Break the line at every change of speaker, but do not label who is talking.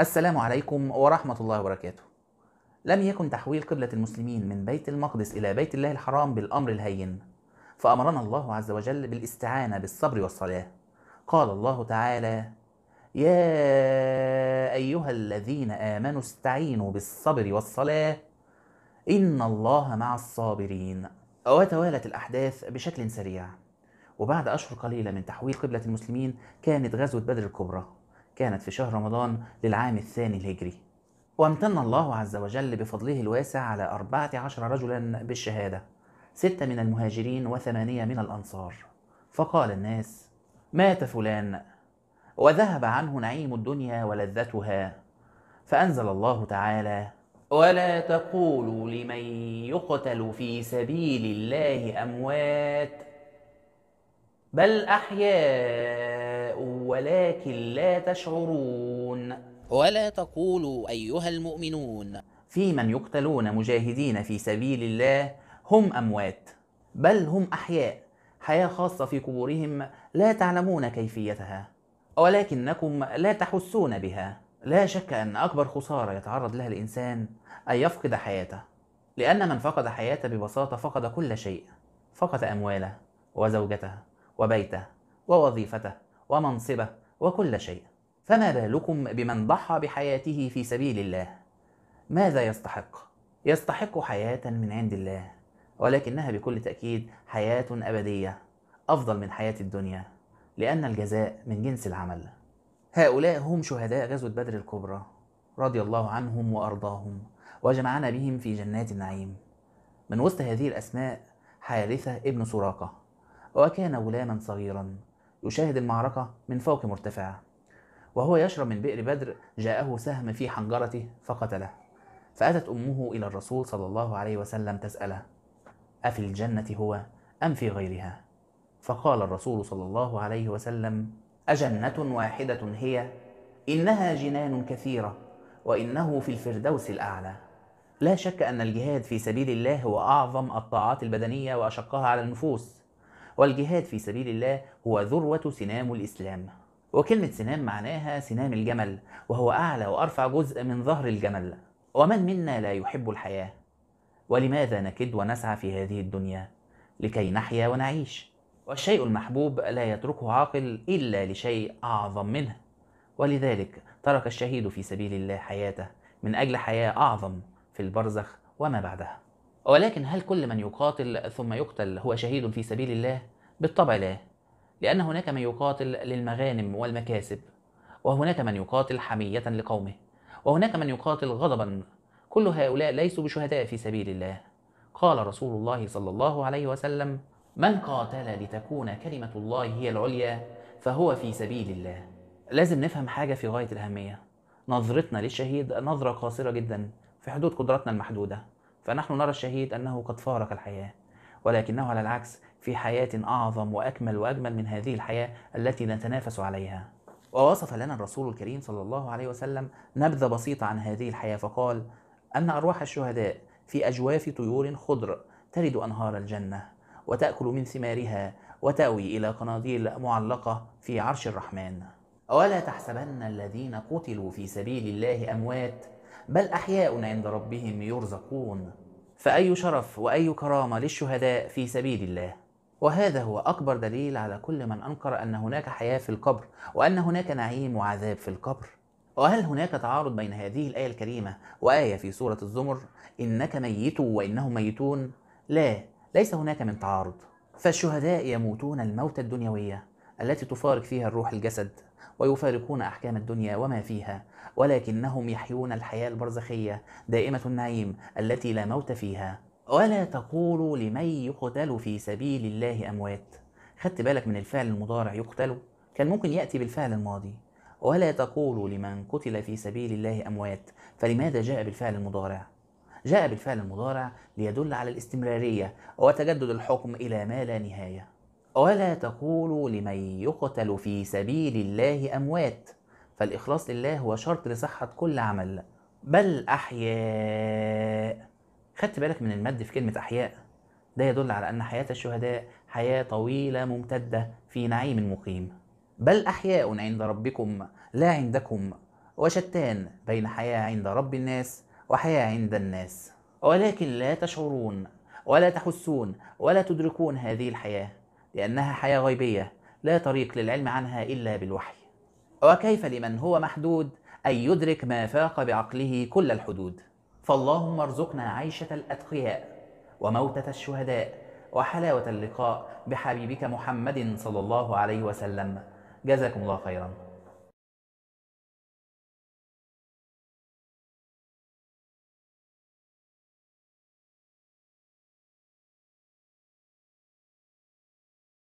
السلام عليكم ورحمة الله وبركاته. لم يكن تحويل قبلة المسلمين من بيت المقدس إلى بيت الله الحرام بالأمر الهين، فأمرنا الله عز وجل بالاستعانة بالصبر والصلاة. قال الله تعالى: يا أيها الذين آمنوا استعينوا بالصبر والصلاة إن الله مع الصابرين. وتوالت الأحداث بشكل سريع، وبعد أشهر قليلة من تحويل قبلة المسلمين كانت غزوة بدر الكبرى كانت في شهر رمضان للعام الثاني الهجري وامتن الله عز وجل بفضله الواسع على أربعة عشر رجلا بالشهادة ستة من المهاجرين وثمانية من الأنصار فقال الناس مات فلان وذهب عنه نعيم الدنيا ولذتها فأنزل الله تعالى ولا تقولوا لمن يقتل في سبيل الله أموات بل أحياء ولكن لا تشعرون ولا تقولوا أيها المؤمنون في من يقتلون مجاهدين في سبيل الله هم أموات بل هم أحياء حياة خاصة في قبورهم لا تعلمون كيفيتها ولكنكم لا تحسون بها لا شك أن أكبر خسارة يتعرض لها الإنسان أن يفقد حياته لأن من فقد حياته ببساطة فقد كل شيء فقد أمواله وزوجته وبيته ووظيفته ومنصبه وكل شيء فما بالكم بمن ضحى بحياته في سبيل الله ماذا يستحق يستحق حياه من عند الله ولكنها بكل تاكيد حياه ابديه افضل من حياه الدنيا لان الجزاء من جنس العمل هؤلاء هم شهداء غزوه بدر الكبرى رضي الله عنهم وارضاهم وجمعنا بهم في جنات النعيم من وسط هذه الاسماء حارثه ابن سراقه وكان غلاما صغيرا يشاهد المعركة من فوق مرتفعة وهو يشرب من بئر بدر جاءه سهم في حنجرته فقتله فأتت أمه إلى الرسول صلى الله عليه وسلم تسأله أفي الجنة هو أم في غيرها؟ فقال الرسول صلى الله عليه وسلم أجنة واحدة هي إنها جنان كثيرة وإنه في الفردوس الأعلى لا شك أن الجهاد في سبيل الله هو أعظم الطاعات البدنية وأشقها على النفوس والجهاد في سبيل الله هو ذروة سنام الإسلام وكلمة سنام معناها سنام الجمل وهو أعلى وأرفع جزء من ظهر الجمل ومن منا لا يحب الحياة ولماذا نكد ونسعى في هذه الدنيا لكي نحيا ونعيش والشيء المحبوب لا يتركه عاقل إلا لشيء أعظم منه ولذلك ترك الشهيد في سبيل الله حياته من أجل حياة أعظم في البرزخ وما بعدها ولكن هل كل من يقاتل ثم يقتل هو شهيد في سبيل الله؟ بالطبع لا، لأن هناك من يقاتل للمغانم والمكاسب، وهناك من يقاتل حمية لقومه، وهناك من يقاتل غضبا، كل هؤلاء ليسوا بشهداء في سبيل الله. قال رسول الله صلى الله عليه وسلم: من قاتل لتكون كلمة الله هي العليا فهو في سبيل الله. لازم نفهم حاجة في غاية الأهمية، نظرتنا للشهيد نظرة قاصرة جدا في حدود قدراتنا المحدودة. فنحن نرى الشهيد أنه قد فارق الحياة ولكنه على العكس في حياة أعظم وأكمل وأجمل من هذه الحياة التي نتنافس عليها ووصف لنا الرسول الكريم صلى الله عليه وسلم نبذة بسيطة عن هذه الحياة فقال أن أرواح الشهداء في أجواف طيور خضر ترد أنهار الجنة وتأكل من ثمارها وتأوي إلى قناديل معلقة في عرش الرحمن ولا تحسبن الذين قتلوا في سبيل الله أموات بل أحياء عند ربهم يرزقون فأي شرف وأي كرامة للشهداء في سبيل الله وهذا هو أكبر دليل على كل من أنكر أن هناك حياة في القبر وأن هناك نعيم وعذاب في القبر وهل هناك تعارض بين هذه الآية الكريمة وآية في سورة الزمر إنك ميت وإنهم ميتون؟ لا ليس هناك من تعارض فالشهداء يموتون الموت الدنيوية التي تفارق فيها الروح الجسد ويفارقون أحكام الدنيا وما فيها ولكنهم يحيون الحياة البرزخية دائمة النعيم التي لا موت فيها ولا تقولوا لمن يقتل في سبيل الله أموات خدت بالك من الفعل المضارع يقتل كان ممكن يأتي بالفعل الماضي ولا تقولوا لمن قتل في سبيل الله أموات فلماذا جاء بالفعل المضارع؟ جاء بالفعل المضارع ليدل على الاستمرارية وتجدد الحكم إلى ما لا نهاية ولا تقولوا لمن يقتل في سبيل الله أموات فالإخلاص لله هو شرط لصحة كل عمل بل أحياء خدت بالك من المد في كلمة أحياء ده يدل على أن حياة الشهداء حياة طويلة ممتدة في نعيم مقيم بل أحياء عند ربكم لا عندكم وشتان بين حياة عند رب الناس وحياة عند الناس ولكن لا تشعرون ولا تحسون ولا تدركون هذه الحياه لأنها حياة غيبية لا طريق للعلم عنها إلا بالوحي وكيف لمن هو محدود أن يدرك ما فاق بعقله كل الحدود فاللهم ارزقنا عيشة الأتقياء وموتة الشهداء وحلاوة اللقاء بحبيبك محمد صلى الله عليه وسلم جزاكم الله خيراً